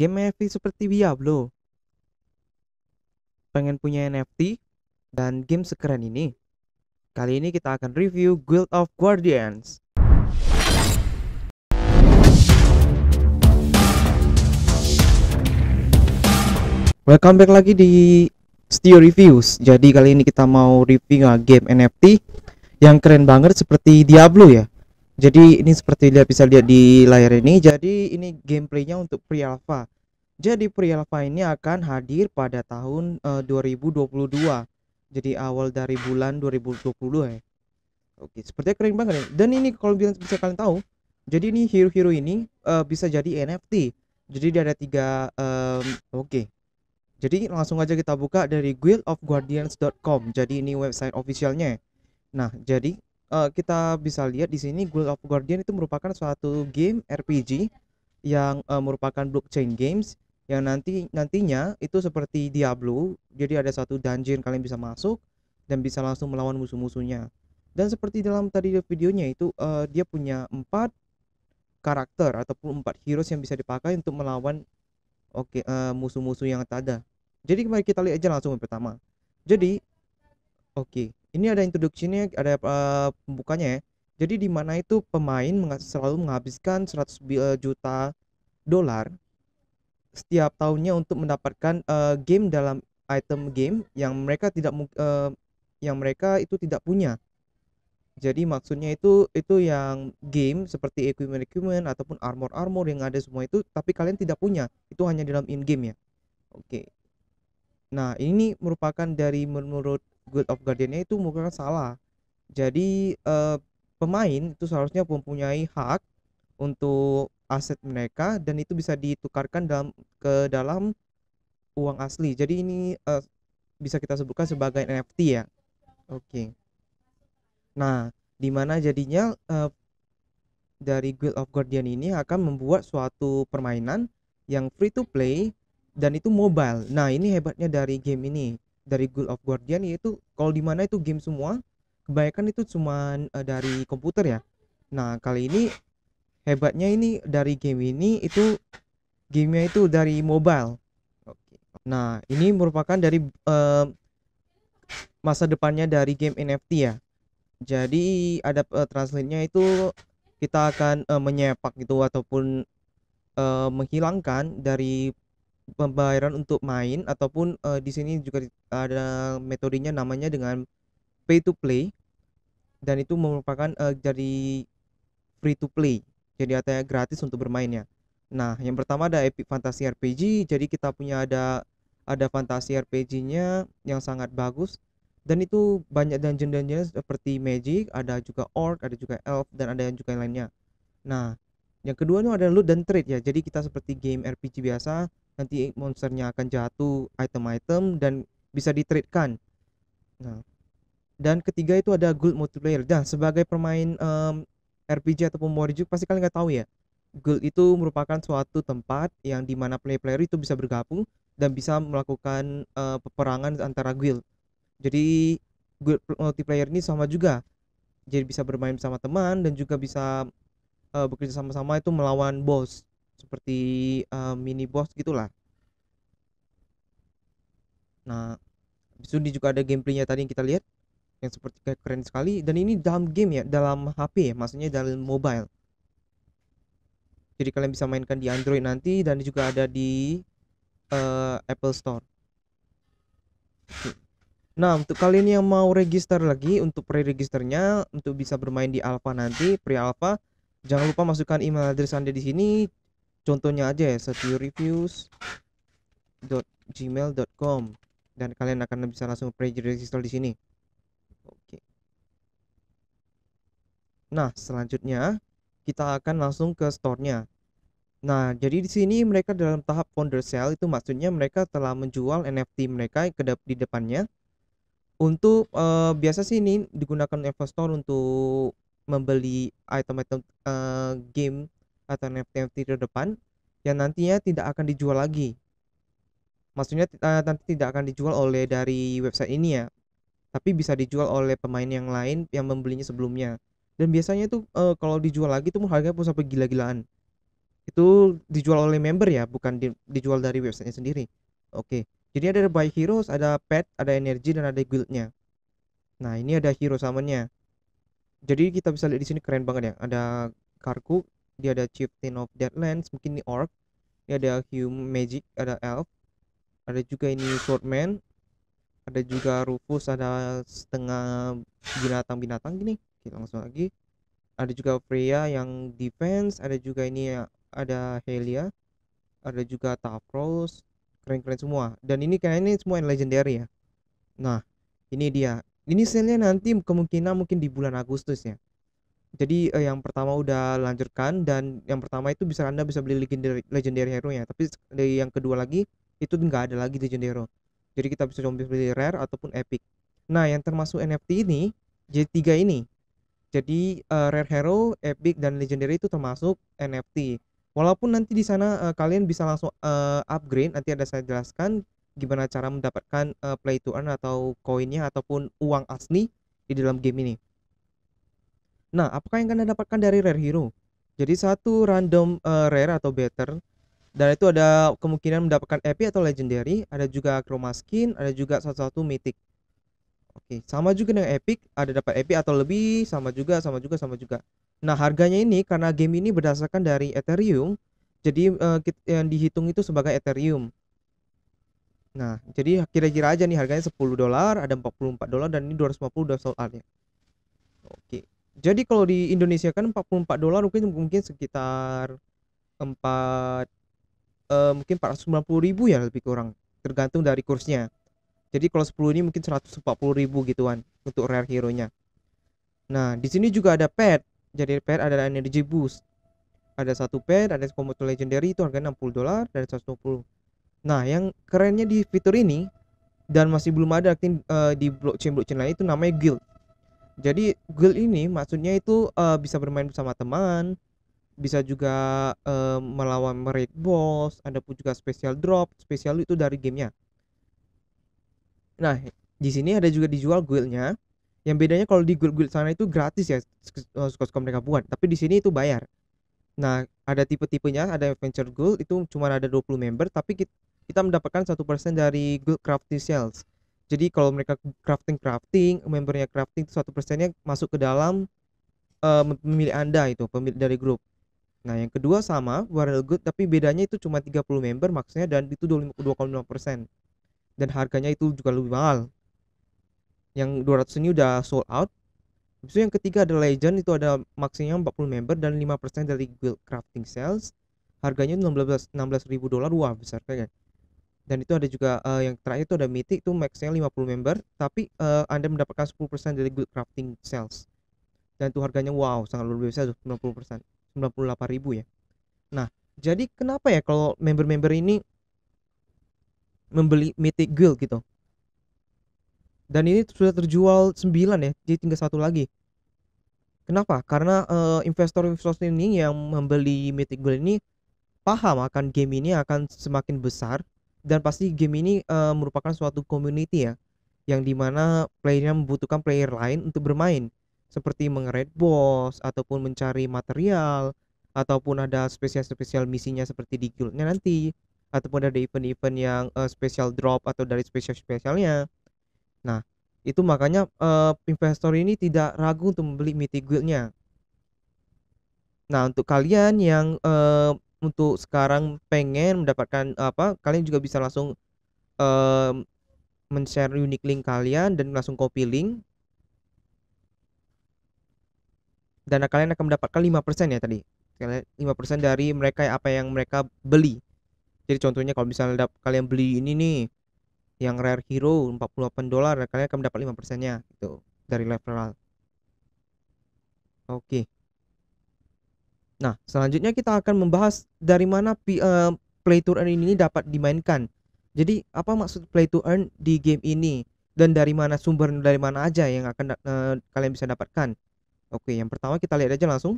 game NFT seperti Diablo. Ya, Pengen punya NFT dan game sekeren ini? Kali ini kita akan review Guild of Guardians. Welcome back lagi di Studio Reviews. Jadi kali ini kita mau review game NFT yang keren banget seperti Diablo ya jadi ini seperti lihat bisa lihat di layar ini jadi ini gameplaynya untuk pre alpha jadi pre alpha ini akan hadir pada tahun eh, uh, 2022 jadi awal dari bulan 2022. ya eh. oke sepertinya keren banget ya dan ini kalau bisa kalian tahu jadi ini hero-hero ini uh, bisa jadi NFT jadi dia ada tiga um, oke okay. jadi langsung aja kita buka dari guildofguardians.com jadi ini website officialnya nah jadi Eh, kita bisa lihat di sini Guild of Guardian itu merupakan suatu game RPG yang uh, merupakan blockchain games yang nanti nantinya itu seperti Diablo. Jadi ada satu dungeon kalian bisa masuk dan bisa langsung melawan musuh-musuhnya. Dan seperti dalam tadi videonya itu uh, dia punya empat karakter ataupun empat heroes yang bisa dipakai untuk melawan oke okay, uh, musuh-musuh yang ada. Jadi mari kita lihat aja langsung yang pertama. Jadi oke. Okay ini ada introduksinya ada uh, pembukanya ya jadi di mana itu pemain selalu menghabiskan 100 juta dolar setiap tahunnya untuk mendapatkan uh, game dalam item game yang mereka tidak uh, yang mereka itu tidak punya. Jadi maksudnya itu itu yang game seperti equipment equipment ataupun armor armor yang ada semua itu tapi kalian tidak punya. Itu hanya dalam in game ya. Oke. Okay. Nah, ini merupakan dari menurut Guild of Guardian itu merupakan salah. Jadi uh, pemain itu seharusnya mempunyai hak untuk aset mereka dan itu bisa ditukarkan dalam ke dalam uang asli. Jadi ini uh, bisa kita sebutkan sebagai NFT ya. Oke. Okay. Nah, di mana jadinya uh, dari Guild of Guardian ini akan membuat suatu permainan yang free to play dan itu mobile. Nah, ini hebatnya dari game ini dari Guild of Guardian yaitu kalau di mana itu game semua kebanyakan itu cuma uh, eh, dari komputer ya nah kali ini hebatnya ini dari game ini itu gamenya itu dari mobile oke nah ini merupakan dari uh, masa depannya dari game NFT ya jadi ada uh, translate-nya itu kita akan uh, menyepak gitu ataupun uh, menghilangkan dari pembayaran untuk main ataupun uh, di sini juga ada metodenya namanya dengan pay to play dan itu merupakan uh, jadi free to play jadi artinya gratis untuk bermainnya nah yang pertama ada Epic Fantasy RPG jadi kita punya ada ada fantasi RPG-nya yang sangat bagus dan itu banyak dungeon-dungeon seperti magic ada juga orc ada juga elf dan ada yang juga yang lainnya nah yang kedua itu ada loot dan trade ya jadi kita seperti game RPG biasa nanti monsternya akan jatuh item-item dan bisa ditrade-kan. nah dan ketiga itu ada guild multiplayer dan sebagai pemain um, RPG ataupun Moriju pasti kalian nggak tahu ya guild itu merupakan suatu tempat yang dimana player-player itu bisa bergabung dan bisa melakukan uh, peperangan antara guild jadi guild multiplayer ini sama juga jadi bisa bermain sama teman dan juga bisa uh, bekerja sama-sama itu melawan boss seperti uh, mini boss gitulah nah habis itu juga ada gameplaynya tadi yang kita lihat yang seperti kayak keren sekali dan ini dalam game ya dalam HP ya maksudnya dalam mobile jadi kalian bisa mainkan di Android nanti dan juga ada di uh, Apple Store Nah, untuk kalian yang mau register lagi untuk pre-registernya untuk bisa bermain di alpha nanti, pre-alpha, jangan lupa masukkan email address Anda di sini contohnya aja ya setireviews.gmail.com dan kalian akan bisa langsung pre-register di sini. Oke. Nah, selanjutnya kita akan langsung ke store-nya. Nah, jadi di sini mereka dalam tahap founder sale itu maksudnya mereka telah menjual NFT mereka ke di depannya. Untuk uh, biasa sih ini digunakan investor untuk membeli item-item uh, game atau NFT-NFT depan yang nantinya tidak akan dijual lagi. Maksudnya uh, nanti tidak akan dijual oleh dari website ini ya, tapi bisa dijual oleh pemain yang lain yang membelinya sebelumnya. Dan biasanya itu uh, eh, kalau dijual lagi tuh harganya pun sampai gila-gilaan. Itu dijual oleh member ya, bukan di, dijual dari websitenya sendiri. Oke, jadi ada Buy Heroes, ada Pet, ada energi dan ada Guildnya. Nah ini ada Hero Summonnya. Jadi kita bisa lihat di sini keren banget ya. Ada Karku, dia ada chieftain of deadlands mungkin ini orc ini ada human magic ada elf ada juga ini swordman ada juga rufus ada setengah binatang-binatang gini Oke, langsung lagi ada juga Freya yang defense ada juga ini ada Helia ada juga tafros keren-keren semua dan ini kayaknya ini semua yang legendary ya nah ini dia ini selnya nanti kemungkinan mungkin di bulan Agustus ya jadi eh, yang pertama udah lanjutkan dan yang pertama itu bisa anda bisa beli legendary legendary hero nya tapi yang kedua lagi itu nggak ada lagi legendary hero jadi kita bisa coba beli rare ataupun epic nah yang termasuk NFT ini J3 ini jadi uh, rare hero epic dan legendary itu termasuk NFT walaupun nanti di sana uh, kalian bisa langsung uh, upgrade nanti ada saya jelaskan gimana cara mendapatkan uh, play to earn atau koinnya ataupun uang asli di dalam game ini Nah, apakah yang kalian dapatkan dari rare hero? Jadi satu random uh, rare atau better dan itu ada kemungkinan mendapatkan epic atau legendary, ada juga chroma skin, ada juga satu-satu mythic. Oke, sama juga dengan epic, ada dapat epic atau lebih, sama juga, sama juga, sama juga. Nah, harganya ini karena game ini berdasarkan dari Ethereum, jadi uh, yang dihitung itu sebagai Ethereum. Nah, jadi kira-kira aja nih harganya 10 dolar, ada 44 dolar dan ini 250 dolar ya. Oke. Jadi kalau di Indonesia kan 44 dolar mungkin mungkin sekitar 4 uh, eh, mungkin 490 ribu ya lebih kurang tergantung dari kursnya. Jadi kalau 10 ini mungkin 140 ribu gituan untuk rare hero nya. Nah di sini juga ada pet. Jadi pet ada energy boost. Ada satu pet, ada komodo legendary itu harganya 60 dolar dari 120. Nah yang kerennya di fitur ini dan masih belum ada eh, di, uh, di blockchain blockchain lain itu namanya guild jadi Google ini maksudnya itu uh, bisa bermain bersama teman, bisa juga uh, melawan raid boss, ada pun juga special drop, special itu dari gamenya. Nah, di sini ada juga dijual guildnya. Yang bedanya kalau di guild-guild sana itu gratis ya, suka-suka eh, mereka buat. Tapi di sini itu bayar. Nah, ada tipe-tipenya, ada adventure guild itu cuma ada 20 member, tapi kita, kita mendapatkan satu persen dari guild crafty sales jadi kalau mereka crafting crafting membernya crafting satu persennya masuk ke dalam uh, eh, pemilih anda itu pemilih dari grup nah yang kedua sama viral good tapi bedanya itu cuma 30 member maksudnya dan itu 2,5 persen dan harganya itu juga lebih mahal yang 200 ini udah sold out Habis yang ketiga ada legend itu ada empat 40 member dan 5% dari guild crafting sales harganya 16 16.000 dolar wah besar kan dan itu ada juga uh, yang terakhir itu ada Mythic itu maxnya 50 member tapi uh, Anda mendapatkan 10% dari good crafting sales dan itu harganya wow sangat luar biasa 90% 98.000 ya nah jadi kenapa ya kalau member-member ini membeli Mythic Guild gitu dan ini sudah terjual 9 ya jadi tinggal satu lagi kenapa karena eh, investor-investor ini yang membeli Mythic Guild ini paham akan game ini akan semakin besar dan pasti game ini uh, merupakan suatu community ya yang dimana playernya membutuhkan player lain untuk bermain seperti mengeret boss ataupun mencari material ataupun ada spesial-spesial misinya seperti di guildnya nanti ataupun ada event-event yang uh, eh, spesial drop atau dari spesial-spesialnya nah itu makanya uh, investor ini tidak ragu untuk membeli mythic guildnya nah untuk kalian yang uh, untuk sekarang pengen mendapatkan apa, kalian juga bisa langsung uh, men-share unique link kalian dan langsung copy link. Dan kalian akan mendapatkan 5% ya tadi. 5% dari mereka apa yang mereka beli. Jadi contohnya kalau misalnya kalian beli ini nih yang rare hero 48 dolar kalian akan mendapat 5%-nya itu dari level. Oke. Okay. Nah, selanjutnya kita akan membahas dari mana uh, play to earn ini dapat dimainkan. Jadi, apa maksud play to earn di game ini dan dari mana sumber dari mana aja yang akan uh, kalian bisa dapatkan. Oke, yang pertama kita lihat aja langsung.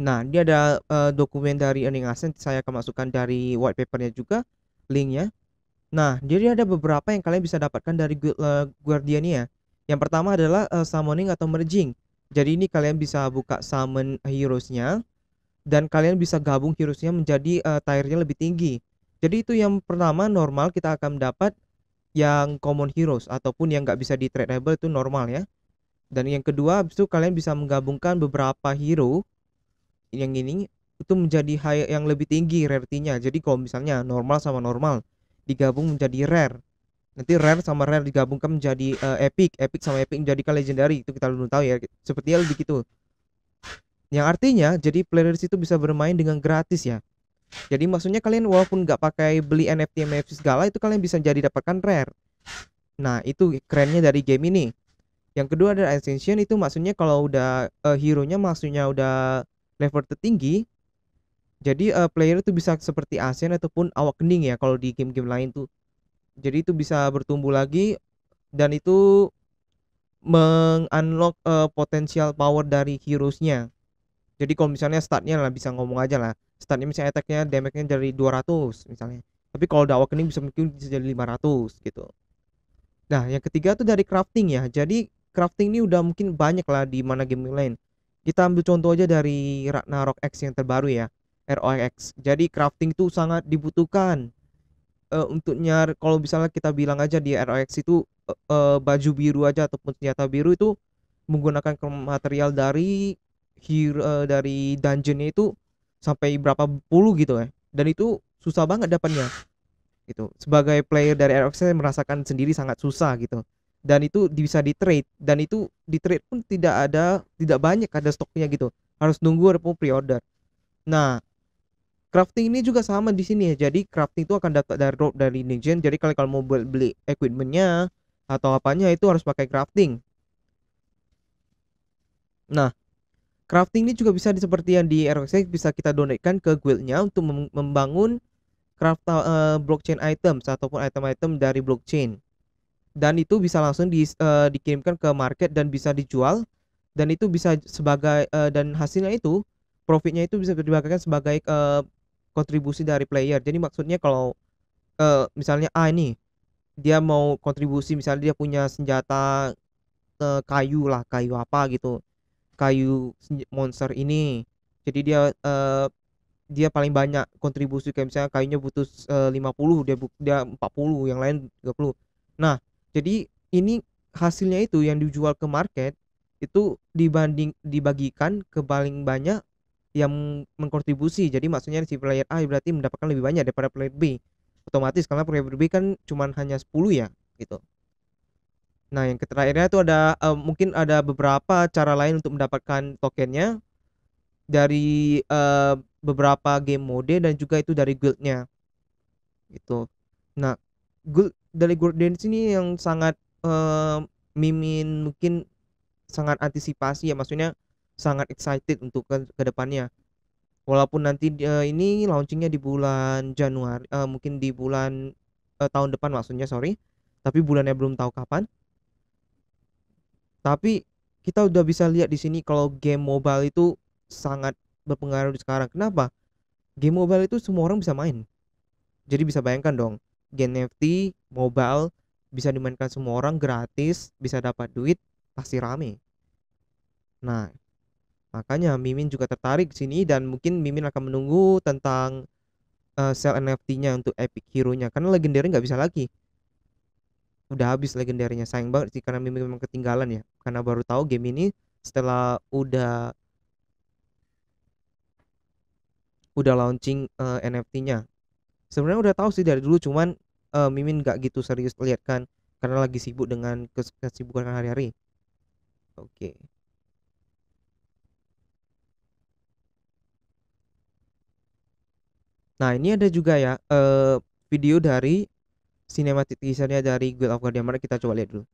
Nah, dia ada uh, dokumen dari earning asset saya akan masukkan dari white papernya juga linknya. Nah, jadi ada beberapa yang kalian bisa dapatkan dari uh, Guardiania. Yang pertama adalah uh, summoning atau merging. Jadi ini kalian bisa buka summon heroes-nya dan kalian bisa gabung heroes-nya menjadi uh, tiernya lebih tinggi. Jadi itu yang pertama normal kita akan mendapat yang common heroes ataupun yang nggak bisa di tradable itu normal ya. Dan yang kedua habis itu kalian bisa menggabungkan beberapa hero yang ini itu menjadi high yang lebih tinggi rarity-nya. Jadi kalau misalnya normal sama normal digabung menjadi rare nanti rare sama rare digabungkan menjadi uh, epic epic sama epic menjadikan legendary itu kita belum tahu ya sepertinya lebih gitu yang artinya jadi player itu bisa bermain dengan gratis ya jadi maksudnya kalian walaupun nggak pakai beli NFT NFT segala itu kalian bisa jadi dapatkan rare nah itu kerennya dari game ini yang kedua ada ascension itu maksudnya kalau udah uh, eh, hero nya maksudnya udah level tertinggi jadi uh, player itu bisa seperti Asian ataupun awak kening ya kalau di game-game lain tuh jadi itu bisa bertumbuh lagi dan itu mengunlock uh, potensial power dari heroesnya jadi kalau misalnya startnya lah bisa ngomong aja lah startnya misalnya attacknya damage-nya dari 200 misalnya tapi kalau dakwah ini bisa mungkin bisa jadi 500 gitu nah yang ketiga tuh dari crafting ya jadi crafting ini udah mungkin banyak lah di mana game lain kita ambil contoh aja dari Ragnarok X yang terbaru ya ROX jadi crafting tuh sangat dibutuhkan uh, untuk nyari kalau misalnya kita bilang aja di ROX itu uh, uh, baju biru aja ataupun senjata biru itu menggunakan material dari hero, uh, dari dungeonnya itu sampai berapa puluh gitu ya dan itu susah banget dapatnya gitu sebagai player dari ROX saya merasakan sendiri sangat susah gitu dan itu bisa di trade dan itu di trade pun tidak ada tidak banyak ada stoknya gitu harus nunggu ataupun pre order nah crafting ini juga sama di sini ya jadi crafting itu akan dapat dari dari Nijen jadi kalian kalau mau beli equipmentnya atau apanya itu harus pakai crafting nah crafting ini juga bisa seperti yang di ROX bisa kita donatekan ke guildnya untuk membangun craft uh, blockchain items ataupun item-item dari blockchain dan itu bisa langsung di, uh, dikirimkan ke market dan bisa dijual dan itu bisa sebagai uh, dan hasilnya itu profitnya itu bisa dibagikan sebagai uh, kontribusi dari player jadi maksudnya kalau uh, misalnya A ah, ini dia mau kontribusi misalnya dia punya senjata uh, kayu lah kayu apa gitu kayu monster ini jadi dia uh, dia paling banyak kontribusi kayak misalnya kayunya butuh uh, 50 dia dia 40 yang lain 30 nah jadi ini hasilnya itu yang dijual ke market itu dibanding dibagikan ke paling banyak yang mengkontribusi jadi maksudnya si player A berarti mendapatkan lebih banyak daripada player B otomatis karena player B kan cuma hanya 10 ya gitu nah yang terakhirnya itu ada uh, mungkin ada beberapa cara lain untuk mendapatkan tokennya dari uh, beberapa game mode dan juga itu dari guildnya gitu nah guild dari guild dance ini yang sangat uh, mimin mungkin sangat antisipasi ya maksudnya sangat excited untuk ke, ke depannya. Walaupun nanti uh, ini launchingnya di bulan Januari, uh, mungkin di bulan uh, tahun depan maksudnya sorry, tapi bulannya belum tahu kapan. Tapi kita udah bisa lihat di sini kalau game mobile itu sangat berpengaruh di sekarang. Kenapa? Game mobile itu semua orang bisa main. Jadi bisa bayangkan dong, game NFT mobile bisa dimainkan semua orang gratis, bisa dapat duit, pasti rame. Nah, Makanya Mimin juga tertarik sini dan mungkin Mimin akan menunggu tentang uh, sel NFT-nya untuk Epic Hero-nya karena legendary nggak bisa lagi. Udah habis legendernya, sayang banget sih karena Mimin memang ketinggalan ya. Karena baru tahu game ini setelah udah udah launching uh, eh, NFT-nya. Sebenarnya udah tahu sih dari dulu cuman uh, Mimin nggak gitu serius lihat kan karena lagi sibuk dengan kesibukan hari-hari. Oke. Okay. Nah, ini ada juga ya eh, video dari cinematic teasernya dari Guild of Guardian Mari kita coba lihat dulu.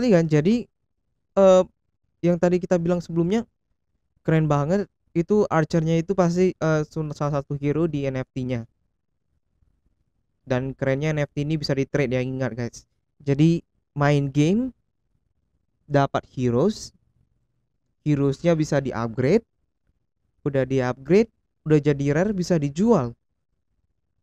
sekali kan jadi uh, yang tadi kita bilang sebelumnya keren banget itu archernya itu pasti uh, salah satu hero di NFT-nya dan kerennya NFT ini bisa di trade ya ingat guys jadi main game dapat heroes heroesnya bisa di upgrade udah di upgrade udah jadi rare bisa dijual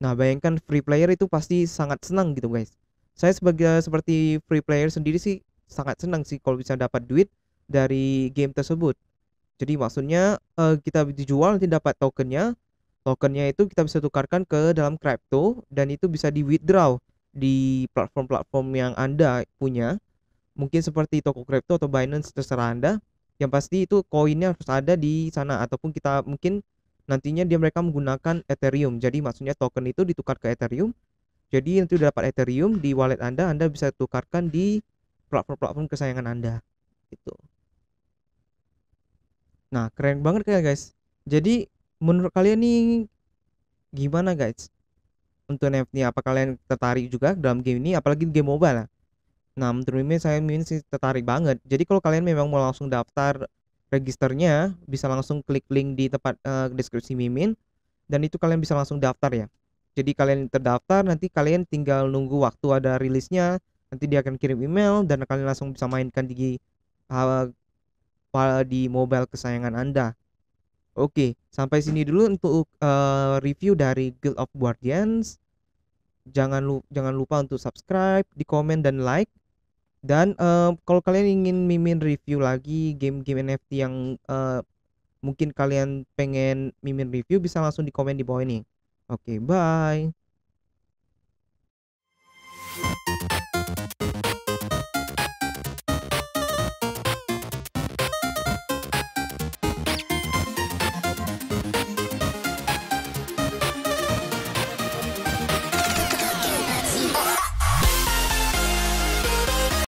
nah bayangkan free player itu pasti sangat senang gitu guys saya sebagai seperti free player sendiri sih sangat senang sih kalau bisa dapat duit dari game tersebut. Jadi maksudnya uh, kita dijual nanti dapat tokennya. Tokennya itu kita bisa tukarkan ke dalam crypto dan itu bisa di withdraw di platform-platform yang Anda punya. Mungkin seperti toko crypto atau Binance terserah Anda. Yang pasti itu koinnya harus ada di sana ataupun kita mungkin nantinya dia mereka menggunakan Ethereum. Jadi maksudnya token itu ditukar ke Ethereum. Jadi nanti udah dapat Ethereum di wallet Anda, Anda bisa tukarkan di platform-platform kesayangan Anda gitu. Nah, keren banget kayak guys. Jadi menurut kalian nih gimana guys? Untuk NFT apa kalian tertarik juga dalam game ini apalagi game mobile? Nah, menurut Mimin saya Mimin sih tertarik banget. Jadi kalau kalian memang mau langsung daftar registernya bisa langsung klik link di tempat uh, eh, deskripsi Mimin dan itu kalian bisa langsung daftar ya. Jadi kalian terdaftar nanti kalian tinggal nunggu waktu ada rilisnya nanti dia akan kirim email dan kalian langsung bisa mainkan di uh, di mobile kesayangan Anda. Oke, sampai sini dulu untuk uh, review dari Guild of Guardians. Jangan lu jangan lupa untuk subscribe, di komen dan like. Dan uh, kalau kalian ingin mimin review lagi game-game NFT yang uh, mungkin kalian pengen mimin review bisa langsung di komen di bawah ini. Oke, bye.